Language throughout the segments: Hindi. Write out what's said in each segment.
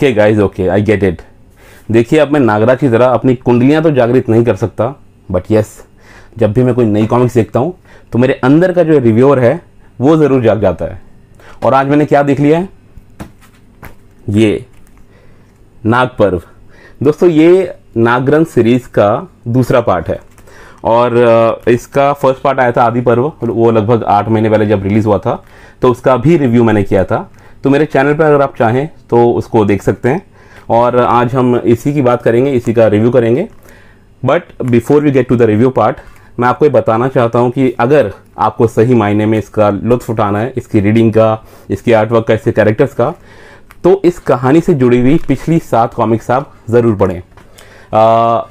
okay guys okay I get it देखिए अब मैं नागरा की तरह अपनी कुंडलियां तो जागृत नहीं कर सकता बट यस जब भी मैं कोई नई कॉमिक्स देखता हूँ तो मेरे अंदर का जो रिव्यूअर है वो ज़रूर जाग जाता है और आज मैंने क्या देख लिया है ये नाग पर्व दोस्तों ये नागग्रंथ सीरीज़ का दूसरा पार्ट है और इसका फर्स्ट पार्ट आया था आदि पर्व वो लगभग आठ महीने पहले जब रिलीज़ हुआ था तो उसका भी रिव्यू मैंने किया था तो मेरे चैनल पर अगर आप चाहें तो उसको देख सकते हैं और आज हम इसी की बात करेंगे इसी का रिव्यू करेंगे but before we get to the review part मैं आपको ये बताना चाहता हूँ कि अगर आपको सही मायने में इसका लुत्फ उठाना है इसकी रीडिंग का इसके आर्टवर्क का इसके कैरेक्टर्स का तो इस कहानी से जुड़ी हुई पिछली सात कॉमिक्स आप ज़रूर पढ़ें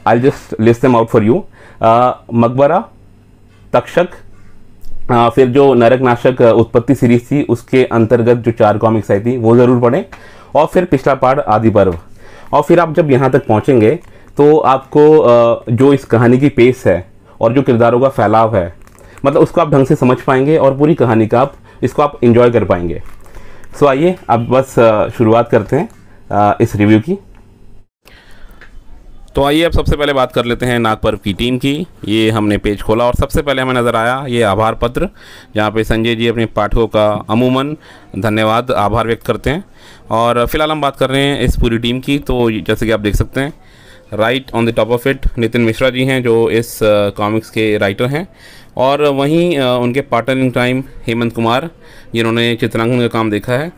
I just list them out for you Makbara Takshak आ, फिर जो नरक नाशक उत्पत्ति सीरीज थी उसके अंतर्गत जो चार कॉमिक्स आई थी वो ज़रूर पढ़ें और फिर पिछला पार्ट आदि पर्व और फिर आप जब यहाँ तक पहुँचेंगे तो आपको जो इस कहानी की पेस है और जो किरदारों का फैलाव है मतलब उसको आप ढंग से समझ पाएंगे और पूरी कहानी का आप इसको आप इन्जॉय कर पाएंगे सो आइए अब बस शुरुआत करते हैं इस रिव्यू की तो आइए अब सबसे पहले बात कर लेते हैं नागपर्व की टीम की ये हमने पेज खोला और सबसे पहले हमें नज़र आया ये आभार पत्र जहाँ पे संजय जी अपने पाठकों का अमूमन धन्यवाद आभार व्यक्त करते हैं और फिलहाल हम बात कर रहे हैं इस पूरी टीम की तो जैसे कि आप देख सकते हैं right on the top of it Nitin Mishra ji हैं जो इस कॉमिक्स के राइटर हैं और वहीं उनके partner in time Hemant Kumar जिन्होंने चित्रांकन का काम देखा है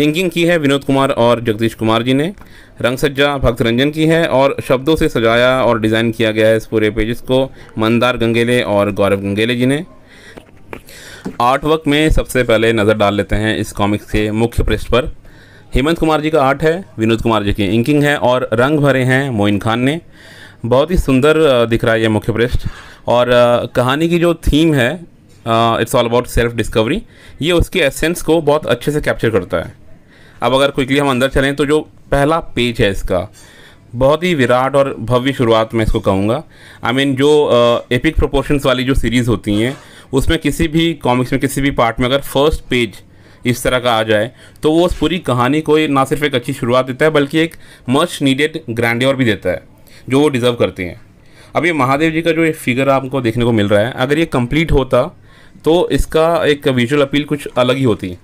इंकिंग की है विनोद कुमार और जगदीश कुमार जी ने रंग सज्जा भक्त रंजन की है और शब्दों से सजाया और डिज़ाइन किया गया है इस पूरे पेजेस को मंदार गंगेले और गौरव गंगेले जी ने आर्ट वर्क में सबसे पहले नज़र डाल लेते हैं इस कॉमिक्स के मुख्य पृष्ठ पर हेमंत कुमार जी का आर्ट है विनोद कुमार जी की इंकिंग है और रंग भरे हैं मोइन खान ने बहुत ही सुंदर दिख रहा है ये मुख्य पृष्ठ और कहानी की जो थीम है it's all about self discovery ये उसके एसेंस को बहुत अच्छे से कैप्चर करता है अब अगर क्विकली हम अंदर चलें तो जो पहला पेज है इसका बहुत ही विराट और भव्य शुरुआत मैं इसको कहूँगा आई मीन जो एपिक प्रोपोर्शंस वाली जो सीरीज़ होती हैं उसमें किसी भी कॉमिक्स में किसी भी पार्ट में अगर फर्स्ट पेज इस तरह का आ जाए तो वो उस पूरी कहानी को ना सिर्फ एक अच्छी शुरुआत देता है बल्कि एक मच नीडेड ग्रैंड भी देता है जो वो डिज़र्व करते हैं अब ये महादेव जी का जो एक फिगर आपको देखने को मिल रहा है अगर ये कंप्लीट होता तो इसका एक विजुअल अपील कुछ अलग ही होती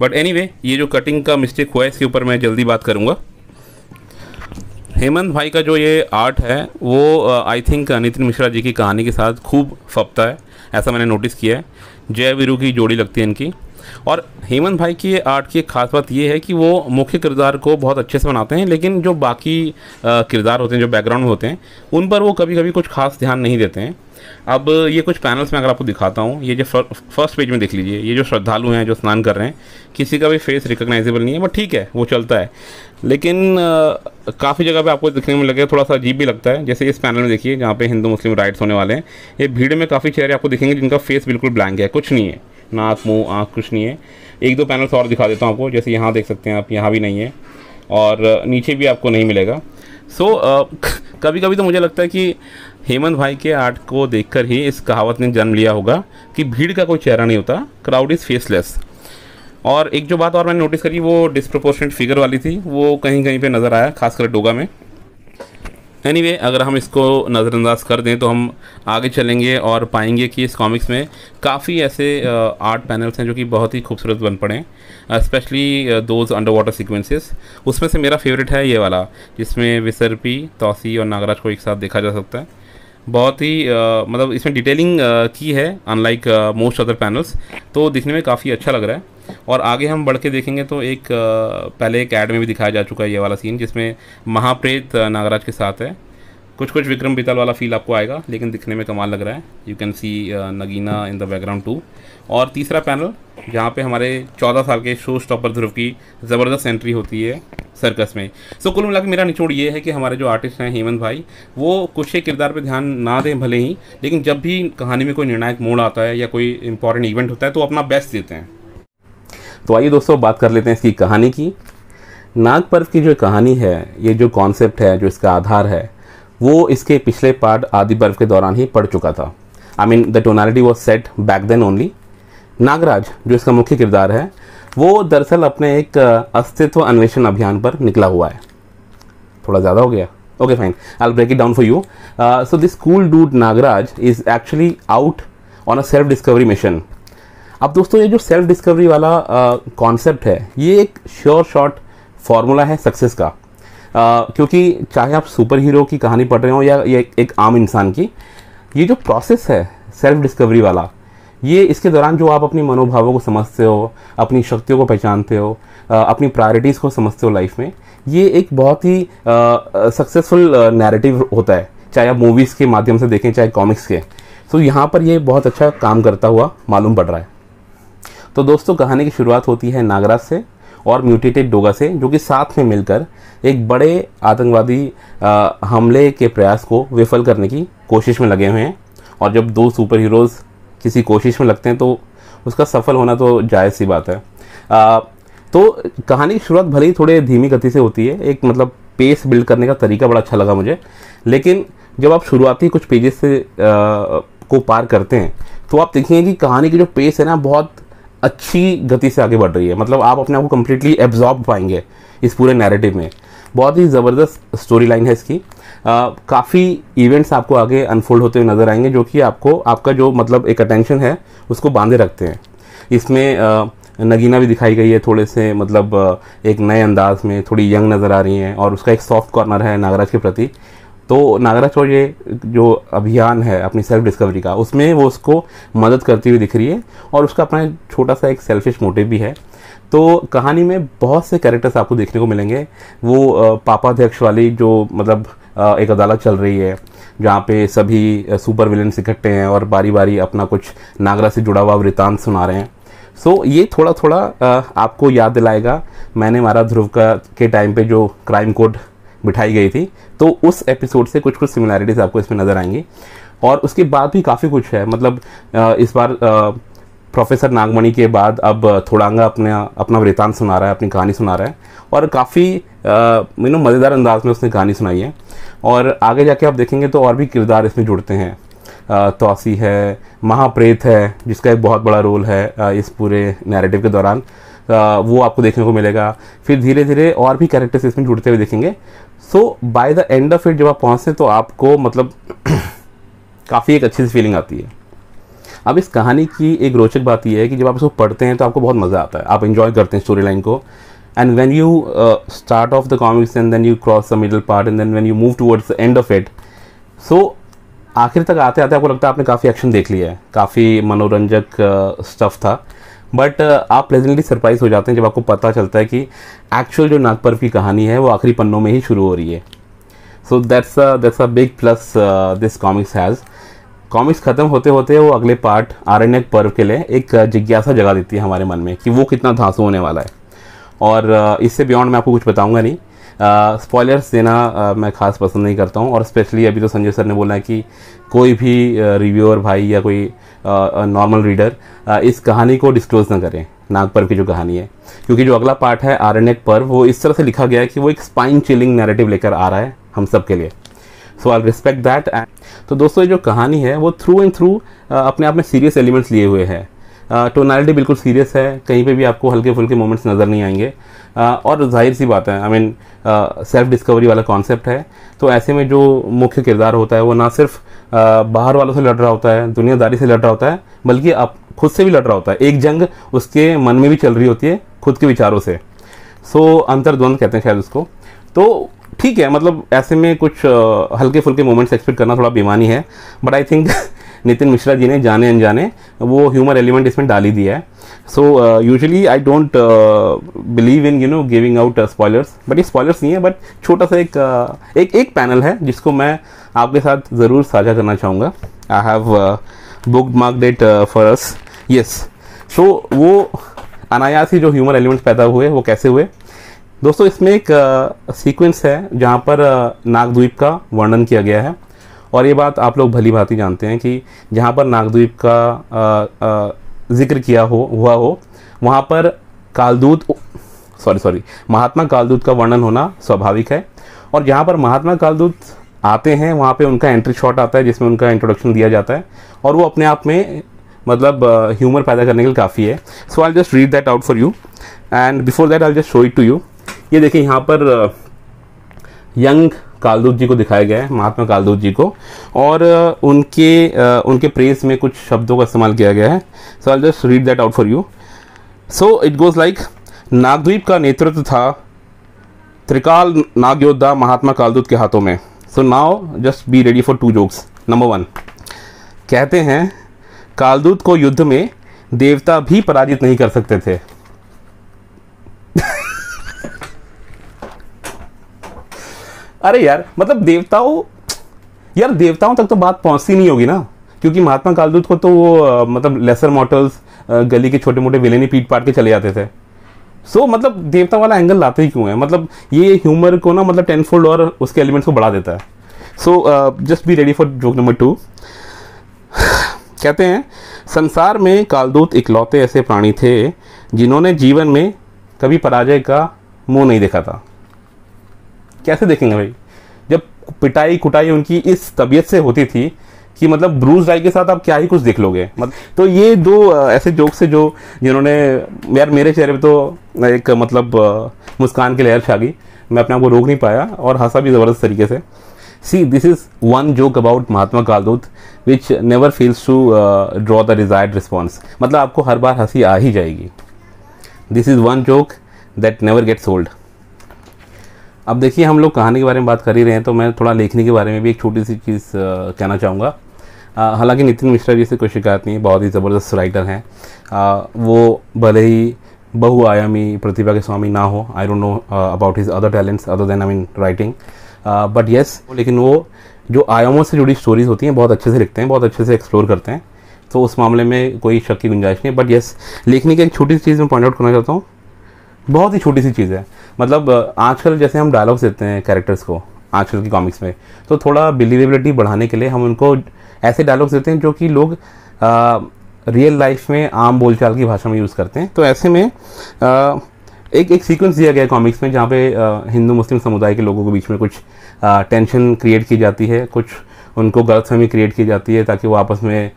बट एनी वे ये जो कटिंग का मिस्टेक हुआ है इसके ऊपर मैं जल्दी बात करूँगा हेमंत भाई का जो ये आर्ट है वो आई थिंक नितिन मिश्रा जी की कहानी के साथ खूब फपता है ऐसा मैंने नोटिस किया है जय वीरू की जोड़ी लगती है इनकी और हेमंत भाई की आर्ट की खास बात यह है कि वो मुख्य किरदार को बहुत अच्छे से बनाते हैं लेकिन जो बाकी किरदार होते हैं जो बैकग्राउंड होते हैं उन पर वो कभी कभी कुछ खास ध्यान नहीं देते हैं अब ये कुछ पैनल्स में अगर आपको दिखाता हूँ ये जो फर्स्ट पेज में देख लीजिए ये जो श्रद्धालु हैं जो स्नान कर रहे हैं किसी का भी फेस रिकॉग्नाइजेबल नहीं है बट ठीक है वो चलता है लेकिन काफ़ी जगह पे आपको दिखने में लगे थोड़ा सा अजीब भी लगता है जैसे इस पैनल में देखिए जहाँ पे हिंदू मुस्लिम राइट्स होने वाले हैं ये भीड़ में काफ़ी चेहरे आपको दिखेंगे जिनका फेस बिल्कुल ब्लैंक है कुछ नहीं है नाक मुंह आँख कुछ नहीं है एक दो पैनल्स और दिखा देता हूँ आपको जैसे यहाँ देख सकते हैं आप यहाँ भी नहीं है और नीचे भी आपको नहीं मिलेगा सो so, कभी कभी तो मुझे लगता है कि हेमंत भाई के आर्ट को देखकर ही इस कहावत ने जन्म लिया होगा कि भीड़ का कोई चेहरा नहीं होता क्राउड इज़ फेसलेस और एक जो बात और मैंने नोटिस करी वो डिस्प्रोपोर्शनेट फिगर वाली थी वो कहीं कहीं पे नज़र आया खासकर डोगा में एनीवे anyway, अगर हम इसको नज़रअंदाज कर दें तो हम आगे चलेंगे और पाएंगे कि इस कॉमिक्स में काफ़ी ऐसे आर्ट पैनल्स हैं जो कि बहुत ही खूबसूरत बन पड़े हैं specially those under water sequences उसमें से मेरा फेवरेट है ये वाला जिसमें विसरपी तोसी और नागराज को एक साथ देखा जा सकता है बहुत ही आ, मतलब इसमें डिटेलिंग आ, की है अनलाइक मोस्ट अदर पैनल्स तो दिखने में काफ़ी अच्छा लग रहा है और आगे हम बढ़ के देखेंगे तो एक पहले एक ऐड में भी दिखाया जा चुका है ये वाला सीन जिसमें महाप्रेत नागराज के साथ है कुछ कुछ विक्रम बीताल वाला फील आपको आएगा लेकिन दिखने में कमाल लग रहा है you can see Nagina in the background too और तीसरा पैनल जहाँ पे हमारे 14 साल के शो स्टॉपर ध्रुव की ज़बरदस्त एंट्री होती है सर्कस में सो so, कुल मिला मेरा निचोड़ ये है कि हमारे जो आर्टिस्ट हैं हेमंत भाई वो कुछ ही किरदार पे ध्यान ना दें भले ही लेकिन जब भी कहानी में कोई निर्णायक मोड़ आता है या कोई इंपॉर्टेंट इवेंट होता है तो अपना बेस्ट देते हैं तो आइए दोस्तों बात कर लेते हैं इसकी कहानी की नाग पर्व की जो कहानी है ये जो कॉन्सेप्ट है जो इसका आधार है वो इसके पिछले पार्ट आदि पर्व के दौरान ही पढ़ चुका था I mean the tonality was set back then only Nagraj जो इसका मुख्य किरदार है वो दरअसल अपने एक अस्तित्व अन्वेषण अभियान पर निकला हुआ है थोड़ा ज़्यादा हो गया okay fine I break it down for you so this cool dude Nagraj is actually out on a self discovery mission अब दोस्तों ये जो सेल्फ डिस्कवरी वाला कॉन्सेप्ट है ये एक श्योर शॉट फार्मूला है सक्सेस का आ, क्योंकि चाहे आप सुपर हीरो की कहानी पढ़ रहे हो या ये एक, एक आम इंसान की ये जो प्रोसेस है सेल्फ डिस्कवरी वाला ये इसके दौरान जो आप अपने मनोभावों को समझते हो अपनी शक्तियों को पहचानते हो अपनी प्रायोरिटीज़ को समझते हो लाइफ में ये एक बहुत ही सक्सेसफुल नैरेटिव होता है चाहे आप मूवीज़ के माध्यम से देखें चाहे कॉमिक्स के सो यहाँ पर ये बहुत अच्छा काम करता हुआ मालूम पड़ रहा है तो दोस्तों कहानी की शुरुआत होती है नागराज से और म्यूटेटेड डोगा से जो कि साथ में मिलकर एक बड़े आतंकवादी हमले के प्रयास को विफल करने की कोशिश में लगे हुए हैं और जब दो सुपर हीरोज़ किसी कोशिश में लगते हैं तो उसका सफल होना तो जायज़ सी बात है आ, तो कहानी की शुरुआत भले ही थोड़े धीमी गति से होती है एक मतलब पेस बिल्ड करने का तरीका बड़ा अच्छा लगा मुझे लेकिन जब आप शुरुआती कुछ पेजेस से आ, को पार करते हैं तो आप देखेंगे कि कहानी की जो पेस है ना बहुत अच्छी गति से आगे बढ़ रही है मतलब आप अपने आप को कम्प्लीटली एब्जॉर्ब पाएंगे इस पूरे नैरेटिव में बहुत ही ज़बरदस्त स्टोरी लाइन है इसकी काफ़ी इवेंट्स आपको आगे अनफोल्ड होते हुए नज़र आएंगे जो कि आपको आपका जो मतलब एक अटेंशन है उसको बांधे रखते हैं इसमें आ, नगीना भी दिखाई गई है थोड़े से मतलब एक नए अंदाज में थोड़ी यंग नज़र आ रही हैं और उसका एक सॉफ्ट कॉर्नर है नागराज के प्रति तो नागराज को ये जो अभियान है अपनी सेल्फ डिस्कवरी का उसमें वो उसको मदद करती हुई दिख रही है और उसका अपना छोटा सा एक सेल्फिश मोटिव भी है तो कहानी में बहुत से कैरेक्टर्स आपको देखने को मिलेंगे वो पापाध्यक्ष वाली जो मतलब एक अदालत चल रही है जहाँ पे सभी सुपर विलन इकट्ठे हैं और बारी बारी अपना कुछ नागरा से जुड़ा हुआ वृतांत सुना रहे हैं सो so, ये थोड़ा थोड़ा आपको याद दिलाएगा मैंने मारा ध्रुव का के टाइम पे जो क्राइम कोड बिठाई गई थी तो उस एपिसोड से कुछ कुछ सिमिलैरिटीज़ आपको इसमें नज़र आएंगी और उसके बाद भी काफ़ी कुछ है मतलब इस बार प्रोफेसर नागमणि के बाद अब थोड़ांगा अपने अपना वृतान सुना रहा है अपनी कहानी सुना रहा है और काफ़ी यू नो मज़ेदार अंदाज में उसने कहानी सुनाई है और आगे जाके आप देखेंगे तो और भी किरदार इसमें जुड़ते हैं तोसी है महाप्रेत है जिसका एक बहुत बड़ा रोल है इस पूरे नैरेटिव के दौरान वो आपको देखने को मिलेगा फिर धीरे धीरे और भी कैरेक्टर्स इसमें जुड़ते हुए देखेंगे so by the end of it जब आप पहुँचते तो आपको मतलब काफ़ी एक अच्छी सी फीलिंग आती है अब इस कहानी की एक रोचक बात यह है कि जब आप इसको पढ़ते हैं तो आपको बहुत मज़ा आता है आप इन्जॉय करते हैं स्टोरी लाइन को and when you start off the comics and then you cross the middle part and then when you move towards the end of it so आखिर तक आते आते आपको लगता है आपने काफ़ी एक्शन देख लिया है काफ़ी मनोरंजक स्टफ uh, था बट uh, आप प्लेजेंटली सरप्राइज हो जाते हैं जब आपको पता चलता है कि एक्चुअल जो नागपर्व की कहानी है वो आखिरी पन्नों में ही शुरू हो रही है so that's that's a big plus this comics has comics ख़त्म होते होते वो अगले पार्ट आरण्यक पर्व के लिए एक uh, जिज्ञासा जगा देती है हमारे मन में कि वो कितना धांसू होने वाला है और uh, इससे बियॉन्ड मैं आपको कुछ बताऊंगा नहीं स्पॉयलर्स uh, देना uh, मैं खास पसंद नहीं करता हूँ और स्पेशली अभी तो संजय सर ने बोला कि कोई भी रिव्यूअर भाई या कोई नॉर्मल रीडर इस कहानी को डिस्क्लोज ना करें नाग पर्व की जो कहानी है क्योंकि जो अगला पार्ट है आरण्यक पर्व वो इस तरह से लिखा गया है कि वो एक स्पाइन चिलिंग नैरेटिव लेकर आ रहा है हम सब के लिए सो आई रिस्पेक्ट दैट तो दोस्तों ये जो कहानी है वो थ्रू एंड थ्रू अपने आप में सीरियस एलिमेंट्स लिए हुए हैं टोनालिटी बिल्कुल सीरियस है कहीं पे भी आपको हल्के फुल्के मोमेंट्स नज़र नहीं आएंगे और जाहिर सी बात है आई मीन सेल्फ डिस्कवरी वाला कॉन्सेप्ट है तो ऐसे में जो मुख्य किरदार होता है वो ना सिर्फ बाहर वालों से लड़ रहा होता है दुनियादारी से लड़ रहा होता है बल्कि आप खुद से भी लड़ रहा होता है एक जंग उसके मन में भी चल रही होती है खुद के विचारों से सो अंतर्द्वंद कहते हैं शायद उसको तो ठीक है मतलब ऐसे में कुछ हल्के फुल्के मोमेंट्स एक्सपेक्ट करना थोड़ा बेमानी है but I think Nitin Mishra ji ने जाने अनजाने वो ह्यूमर एलिमेंट इसमें डाल ही दिया है so usually I don't believe in you know giving out spoilers but ये स्पॉयलर्स नहीं है बट छोटा सा एक uh, एक एक पैनल है जिसको मैं आपके साथ ज़रूर साझा करना चाहूँगा I have book mark date for us yes so वो अनायास ही जो ह्यूमर एलिमेंट्स पैदा हुए वो कैसे हुए दोस्तों इसमें एक सीक्वेंस uh, है जहाँ पर uh, नागद्वीप का वर्णन किया गया है और ये बात आप लोग भली भांति जानते हैं कि जहाँ पर नागद्वीप का जिक्र किया हो हुआ हो वहाँ पर कालदूत सॉरी सॉरी महात्मा कालदूत का वर्णन होना स्वाभाविक है और जहाँ पर महात्मा कालदूत आते हैं वहाँ पे उनका एंट्री शॉट आता है जिसमें उनका इंट्रोडक्शन दिया जाता है और वो अपने आप में मतलब ह्यूमर पैदा करने के लिए काफ़ी है so I just read that out for you and before that I just show it to you ये देखिए यहाँ पर यंग कालदूत जी को दिखाया गया है महात्मा कालदूत जी को और उनके उनके प्रेस में कुछ शब्दों का इस्तेमाल किया गया है so I just read that out for you so it goes like Nagdweep का नेतृत्व था त्रिकाल नागयोद्धा महात्मा कालदूत के हाथों में so now just be ready for two jokes number one कहते हैं कालदूत को युद्ध में देवता भी पराजित नहीं कर सकते थे अरे यार मतलब देवताओं यार देवताओं तक तो बात पहुंचती नहीं होगी ना क्योंकि महात्मा कालदूत को तो वो मतलब लेसर मॉटल्स गली के छोटे मोटे विलेनी पीट पाट के चले जाते थे सो so, मतलब देवता वाला एंगल लाते ही क्यों है मतलब ये ह्यूमर को ना मतलब टेन फोल्ड और उसके एलिमेंट्स को बढ़ा देता है so just be ready for joke number two कहते हैं संसार में कालदूत इकलौते ऐसे प्राणी थे जिन्होंने जीवन में कभी पराजय का मुंह नहीं देखा था कैसे देखेंगे भाई जब पिटाई कुटाई उनकी इस तबीयत से होती थी कि मतलब ब्रूस डाई के साथ आप क्या ही कुछ देख लोगे मतलब तो ये दो ऐसे जोक्स थे जो जिन्होंने यार मेरे चेहरे पे तो एक मतलब मुस्कान की लहर छा गई मैं अपने आप को रोक नहीं पाया और हंसा भी ज़बरदस्त तरीके से see this is one joke about Mahatma Kaaldoot which never feels to draw the desired response मतलब आपको हर बार हंसी आ ही जाएगी this is one joke that never gets old अब देखिए हम लोग कहानी के बारे में बात कर ही रहे हैं तो मैं थोड़ा लेखनी के बारे में भी एक छोटी सी चीज़ कहना चाहूँगा हालांकि नितिन मिश्रा जी से कोई शिकायत नहीं बहुत ही ज़बरदस्त राइटर हैं वो भले ही बहुआयामी प्रतिभा के स्वामी ना हो I don't know about his other talents other than I mean writing but yes लेकिन वो जो आयामों से जुड़ी स्टोरीज होती हैं बहुत अच्छे से लिखते हैं बहुत अच्छे से एक्सप्लोर करते हैं तो उस मामले में कोई शक की गुंजाइश नहीं बट येस लेखनी की एक छोटी सी चीज़ मैं पॉइंट आउट करना चाहता हूँ बहुत ही छोटी सी चीज़ है मतलब आजकल जैसे हम डायलॉग्स देते हैं कैरेक्टर्स को आजकल की कॉमिक्स में तो थोड़ा बिलीवेबिलिटी बढ़ाने के लिए हम उनको ऐसे डायलॉग्स देते हैं जो कि लोग रियल लाइफ में आम बोलचाल की भाषा में यूज़ करते हैं तो ऐसे में आ, एक एक सीक्वेंस दिया गया कॉमिक्स में जहाँ पे हिंदू मुस्लिम समुदाय के लोगों के बीच में कुछ आ, टेंशन क्रिएट की जाती है कुछ उनको गलतफहमी क्रिएट की जाती है ताकि वो आपस में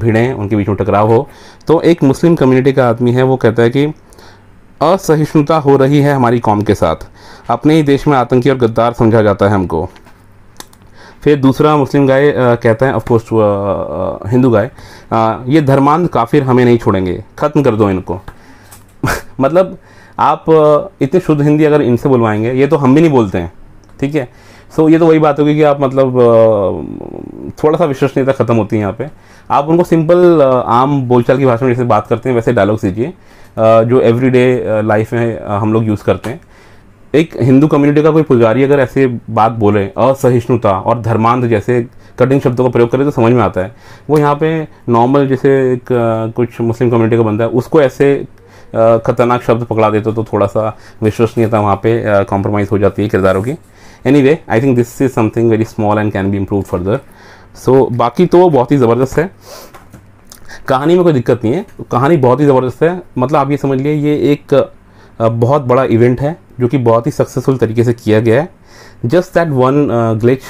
भिड़ें उनके बीच में टकराव हो तो एक मुस्लिम कम्युनिटी का आदमी है वो कहता है कि असहिष्णुता हो रही है हमारी कौम के साथ अपने ही देश में आतंकी और गद्दार समझा जाता है हमको फिर दूसरा मुस्लिम गाय कहते हैं ऑफकोर्स हिंदू गाय ये धर्मांध काफिर हमें नहीं छोड़ेंगे ख़त्म कर दो इनको मतलब आप इतनी शुद्ध हिंदी अगर इनसे बुलवाएंगे ये तो हम भी नहीं बोलते हैं ठीक है सो ये तो वही बात होगी कि आप मतलब थोड़ा सा विश्वसनीयता ख़त्म होती है यहाँ पे आप उनको सिंपल आम बोलचाल की भाषा में जैसे बात करते हैं वैसे डायलॉग्स दीजिए जो एवरी डे लाइफ में हम लोग यूज़ करते हैं एक हिंदू कम्युनिटी का कोई पुजारी अगर ऐसे बात बोले असहिष्णुता और धर्मांध जैसे कठिन शब्दों का प्रयोग करें तो समझ में आता है वो यहाँ पे नॉर्मल जैसे एक कुछ मुस्लिम कम्युनिटी का बंदा है उसको ऐसे ख़तरनाक शब्द पकड़ा देते तो थोड़ा सा विश्वसनीयता वहाँ पे कॉम्प्रोमाइज़ हो जाती है किरदारों की anyway I think this is something very small and can be improve further so बाकी तो बहुत ही ज़बरदस्त है कहानी में कोई दिक्कत नहीं है तो कहानी बहुत ही ज़बरदस्त है मतलब आप ये समझ लिए ये एक बहुत बड़ा इवेंट है जो कि बहुत ही सक्सेसफुल तरीके से किया गया है जस्ट दैट वन ग्लिच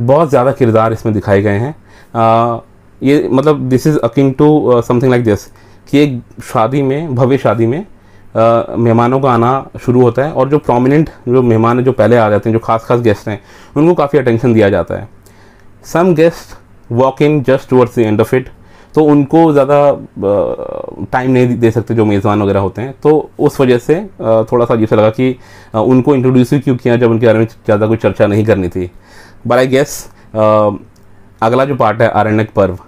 बहुत ज़्यादा किरदार इसमें दिखाए गए हैं uh, ये मतलब this is akin to something like this कि एक शादी में भव्य शादी में Uh, मेहमानों का आना शुरू होता है और जो प्रोमिनेंट जो मेहमान जो पहले आ जाते हैं जो खास खास गेस्ट हैं उनको काफ़ी अटेंशन दिया जाता है some guest walk in just towards the end of it तो उनको ज़्यादा टाइम नहीं दे सकते जो मेज़बान वगैरह होते हैं तो उस वजह से थोड़ा सा जैसे लगा कि उनको इंट्रोड्यूस ही क्यों किया जब उनके बारे में ज़्यादा कोई चर्चा नहीं करनी थी बट आई गेस अगला जो पार्ट है आरण्यक पर्व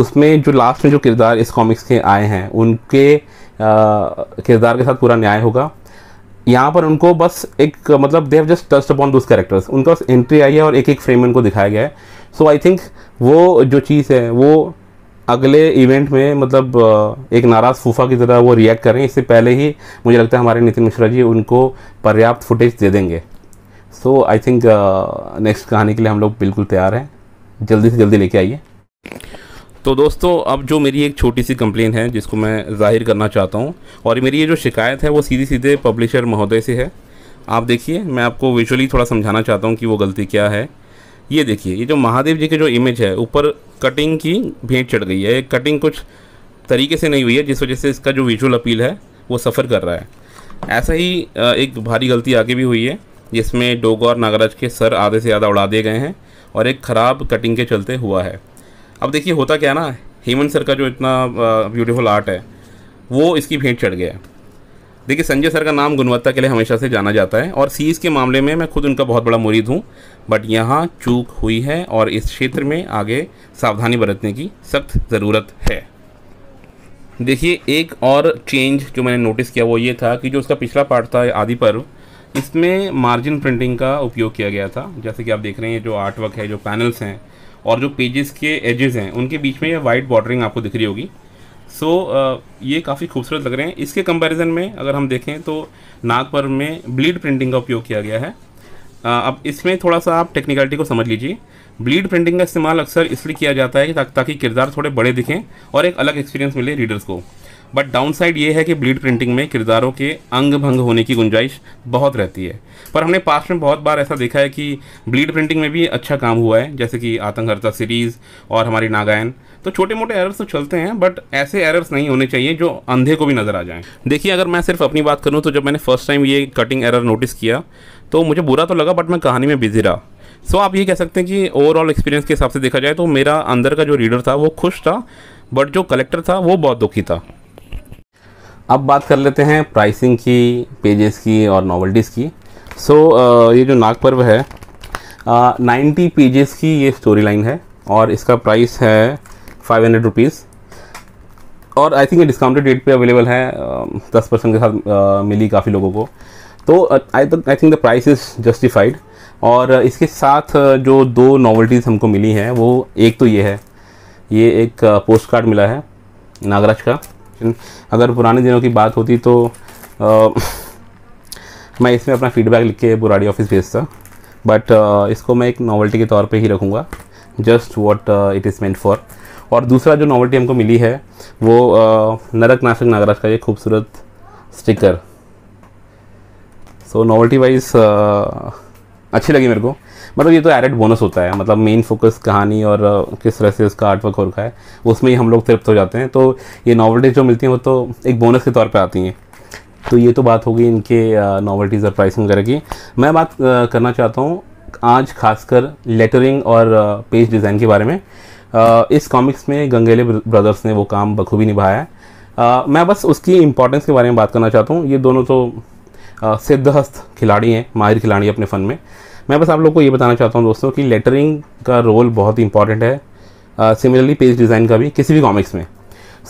उसमें जो लास्ट में जो किरदार इस कॉमिक्स के आए हैं उनके किरदार के साथ पूरा न्याय होगा यहाँ पर उनको बस एक मतलब they have just thrust upon those characters उनका बस एंट्री आई है और एक एक फ्रेम उनको दिखाया गया है सो आई थिंक वो जो चीज़ है वो अगले इवेंट में मतलब एक नाराज़ फूफा की तरह वो रिएक्ट करें इससे पहले ही मुझे लगता है हमारे नितिन मिश्रा जी उनको पर्याप्त फुटेज दे देंगे सो आई थिंक नेक्स्ट कहानी के लिए हम लोग बिल्कुल तैयार हैं जल्दी से जल्दी लेके आइए तो दोस्तों अब जो मेरी एक छोटी सी कंप्लेन है जिसको मैं जाहिर करना चाहता हूँ और मेरी ये जो शिकायत है वो सीधे सीधे पब्लिशर महोदय से है आप देखिए मैं आपको विजुअली थोड़ा समझाना चाहता हूँ कि वो गलती क्या है ये देखिए ये जो महादेव जी की जो इमेज है ऊपर कटिंग की भेंट चढ़ गई है कटिंग कुछ तरीके से नहीं हुई है जिस वजह से इसका जो विजुअल अपील है वो सफ़र कर रहा है ऐसा ही एक भारी गलती आगे भी हुई है जिसमें डोगा और नागराज के सर आधे से ज़्यादा उड़ा दिए गए हैं और एक ख़राब कटिंग के चलते हुआ है अब देखिए होता क्या ना हेमंत सर का जो इतना ब्यूटीफुल आर्ट है वो इसकी भेंट चढ़ गया है देखिए संजय सर का नाम गुणवत्ता के लिए हमेशा से जाना जाता है और सीज़ e के मामले में मैं खुद उनका बहुत बड़ा मुरीद हूँ बट यहाँ चूक हुई है और इस क्षेत्र में आगे सावधानी बरतने की सख्त ज़रूरत है देखिए एक और चेंज जो मैंने नोटिस किया वो ये था कि जो उसका पिछला पार्ट था आदि पर्व इसमें मार्जिन प्रिंटिंग का उपयोग किया गया था जैसे कि आप देख रहे हैं जो आर्टवर्क है जो पैनल्स हैं और जो पेजेस के एजेस हैं उनके बीच में ये वाइट बॉर्डरिंग आपको दिख रही होगी सो so, uh, ये काफ़ी खूबसूरत लग रहे हैं इसके कंपैरिजन में अगर हम देखें तो नागपुर में ब्लीड प्रिंटिंग का उपयोग किया गया है uh, अब इसमें थोड़ा सा आप टेक्निकलिटी को समझ लीजिए ब्लीड प्रिंटिंग का इस्तेमाल अक्सर इसलिए किया जाता है कि ताकि किरदार थोड़े बड़े दिखें और एक अलग एक्सपीरियंस मिले रीडर्स को बट डाउन साइड ये है कि ब्लीड प्रिंटिंग में किरदारों के अंग भंग होने की गुंजाइश बहुत रहती है पर हमने पास्ट में बहुत बार ऐसा देखा है कि ब्लीड प्रिंटिंग में भी अच्छा काम हुआ है जैसे कि आतंकहर्ता सीरीज़ और हमारी नागायन तो छोटे मोटे एरर्स तो चलते हैं बट ऐसे एरर्स नहीं होने चाहिए जो अंधे को भी नज़र आ जाएं देखिए अगर मैं सिर्फ अपनी बात करूँ तो जब मैंने फर्स्ट टाइम ये कटिंग एरर नोटिस किया तो मुझे बुरा तो लगा बट मैं कहानी में बिजी रहा सो आप ये कह सकते हैं कि ओवरऑल एक्सपीरियंस के हिसाब से देखा जाए तो मेरा अंदर का जो रीडर था वो खुश था बट जो कलेक्टर था वो बहुत दुखी था अब बात कर लेते हैं प्राइसिंग की पेजेस की और नॉवल्टीज़ की सो so, ये जो नाग पर्व है नाइन्टी पेजेस की ये स्टोरी लाइन है और इसका प्राइस है फाइव हंड्रेड रुपीज़ और आई थिंक ये डिस्काउंटेड रेट पे अवेलेबल है दस परसेंट के साथ मिली काफ़ी लोगों को तो I I think the price is justified और इसके साथ जो दो नॉवल्टीज़ हमको मिली हैं वो एक तो ये है ये एक पोस्ट कार्ड मिला है नागराज का लेकिन अगर पुराने दिनों की बात होती तो आ, मैं इसमें अपना फीडबैक लिख के बुराड़ी ऑफिस भेजता बट इसको मैं एक नॉवल्टी के तौर पे ही रखूँगा just what it is meant for और दूसरा जो नॉवल्टी हमको मिली है वो नरक नाशक नागराज का ये खूबसूरत स्टिकर सो नॉवल्टी वाइज अच्छी लगी मेरे को मतलब ये तो एडेड बोनस होता है मतलब मेन फोकस कहानी और किस तरह से उसका आर्ट वर्क हो रखा है उसमें ही हम लोग तृप्त हो जाते हैं तो ये नॉवल्टीज़ जो मिलती हैं वो तो एक बोनस के तौर पर आती हैं तो ये तो बात होगी इनके नॉवल्टीज़ और प्राइसिंग वगैरह की मैं बात करना चाहता हूँ आज खासकर लेटरिंग और पेज डिज़ाइन के बारे में इस कॉमिक्स में गंगेले ब्रदर्स ने वो काम बखूबी निभाया है मैं बस उसकी इम्पोर्टेंस के बारे में बात करना चाहता हूँ ये दोनों तो सिद्धहस्त खिलाड़ी हैं माहिर खिलाड़ी अपने फ़न में मैं बस आप लोग को ये बताना चाहता हूँ दोस्तों कि लेटरिंग का रोल बहुत ही इंपॉर्टेंट है सिमिलरली पेज डिज़ाइन का भी किसी भी कॉमिक्स में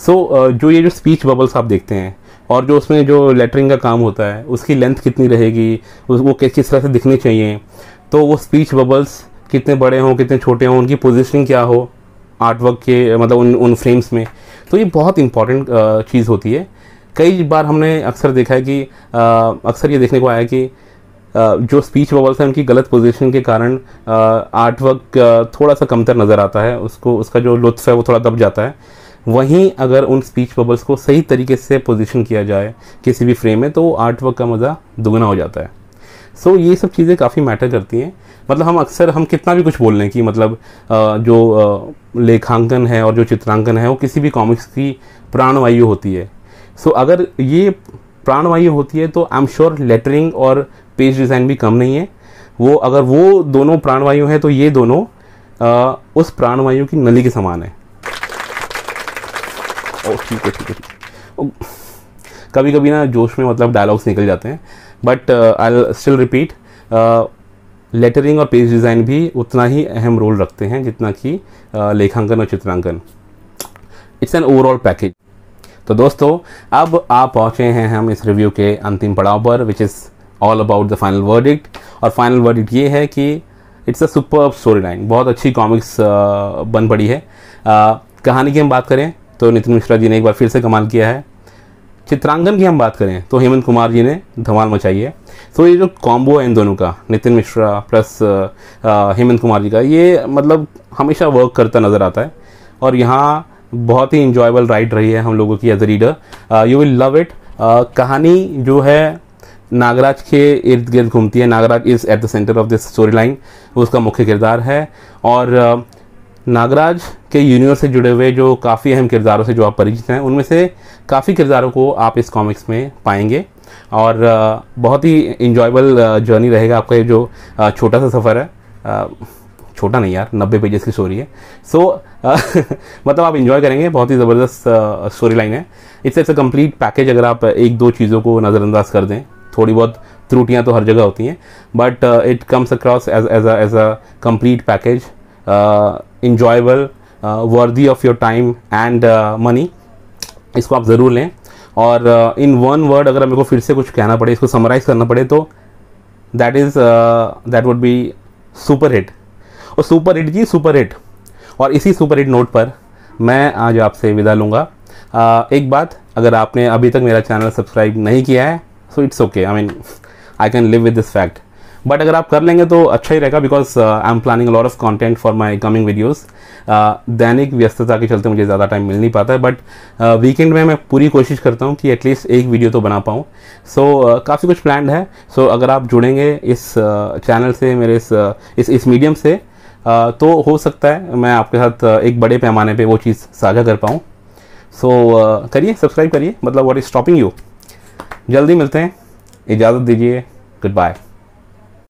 सो so, uh, जो ये जो स्पीच बबल्स आप देखते हैं और जो उसमें जो लेटरिंग का काम होता है उसकी लेंथ कितनी रहेगी वो किस किस तरह से दिखनी चाहिए तो वो स्पीच बबल्स कितने बड़े हों कितने छोटे हों उनकी पोजिशनिंग क्या हो आर्टवर्क के मतलब उन उन फ्रेम्स में तो ये बहुत इंपॉर्टेंट चीज़ होती है कई बार हमने अक्सर देखा है कि अक्सर ये देखने को आया कि जो स्पीच बबल्स हैं उनकी गलत पोजीशन के कारण आर्ट वर्क थोड़ा सा कमतर नज़र आता है उसको उसका जो लुत्फ है वो थोड़ा दब जाता है वहीं अगर उन स्पीच बबल्स को सही तरीके से पोजीशन किया जाए किसी भी फ्रेम में तो आर्ट वर्क का मज़ा दुगना हो जाता है सो so, ये सब चीज़ें काफ़ी मैटर करती हैं मतलब हम अक्सर हम कितना भी कुछ बोल लें कि मतलब जो लेखांकन है और जो चित्रांकन है वो किसी भी कॉमिक्स की प्राणवायु होती है सो अगर ये प्राणवायु होती है तो आई एम श्योर लेटरिंग और पेज डिज़ाइन भी कम नहीं है वो अगर वो दोनों प्राणवायु हैं तो ये दोनों आ, उस प्राणवायु की नली के समान है ठीक है ठीक है कभी कभी ना जोश में मतलब डायलॉग्स निकल जाते हैं but I still repeat lettering और पेज डिज़ाइन भी उतना ही अहम रोल रखते हैं जितना कि लेखांकन और चित्रांकन इट्स एन ओवरऑल पैकेज तो दोस्तों अब आप पहुँचे हैं हम इस रिव्यू के अंतिम पड़ाव पर which is all about the final verdict और फाइनल वर्डिक्ट ये है कि it's a super story line बहुत अच्छी कॉमिक्स uh, बन पड़ी है आ, uh, कहानी की हम बात करें तो नितिन मिश्रा जी ने एक बार फिर से कमाल किया है चित्रांकन की हम बात करें तो हेमंत कुमार जी ने धमाल मचाई है तो ये जो कॉम्बो है इन दोनों का नितिन मिश्रा प्लस uh, हेमंत कुमार जी का ये मतलब हमेशा वर्क करता नज़र आता है और यहाँ बहुत ही इंजॉयबल राइड रही है हम लोगों की as a reader you will love it कहानी जो है नागराज के इर्द गिर्द घूमती है Nagraj is at the centre of this story line उसका मुख्य किरदार है और uh, नागराज के यूनिवर्स से जुड़े हुए जो काफ़ी अहम किरदारों से जो आप परिचित हैं उनमें से काफ़ी किरदारों को आप इस कॉमिक्स में पाएंगे और uh, बहुत ही इन्जॉयबल जर्नी uh, रहेगा आपका ये जो छोटा सा सफ़र है छोटा नहीं यार नब्बे पेजेस की स्टोरी है सो so, uh, मतलब आप इन्जॉय करेंगे बहुत ही ज़बरदस्त स्टोरी लाइन है it's it's a complete package अगर आप एक दो चीज़ों को नज़रअंदाज कर दें थोड़ी बहुत त्रुटियाँ तो हर जगह होती हैं but it comes across as as as a complete package enjoyable worthy of your time and money इसको आप ज़रूर लें और इन वन वर्ड अगर मेरे को फिर से कुछ कहना पड़े इसको समराइज़ करना पड़े तो that is that would be super hit और सुपर हिट जी सुपर हिट और इसी सुपर हिट नोट पर मैं आज आपसे विदा लूँगा एक बात अगर आपने अभी तक मेरा चैनल सब्सक्राइब नहीं किया है so it's okay I mean I can live with this fact but अगर आप कर लेंगे तो अच्छा ही रहेगा because I am planning lot of content for my coming videos दैनिक व्यस्तता के चलते मुझे ज़्यादा टाइम मिल नहीं पाता है बट वीकेंड में मैं पूरी कोशिश करता हूँ कि एटलीस्ट एक वीडियो तो बना पाऊँ सो so, uh, काफ़ी कुछ प्लान है सो so, अगर आप जुड़ेंगे इस चैनल uh, से मेरे इस इस इस मीडियम से तो हो सकता है मैं आपके साथ एक बड़े पैमाने पे वो चीज़ साझा कर पाऊँ सो so, करिए सब्सक्राइब करिए मतलब व्हाट इज़ स्टॉपिंग यू जल्दी मिलते हैं इजाज़त दीजिए गुड बाय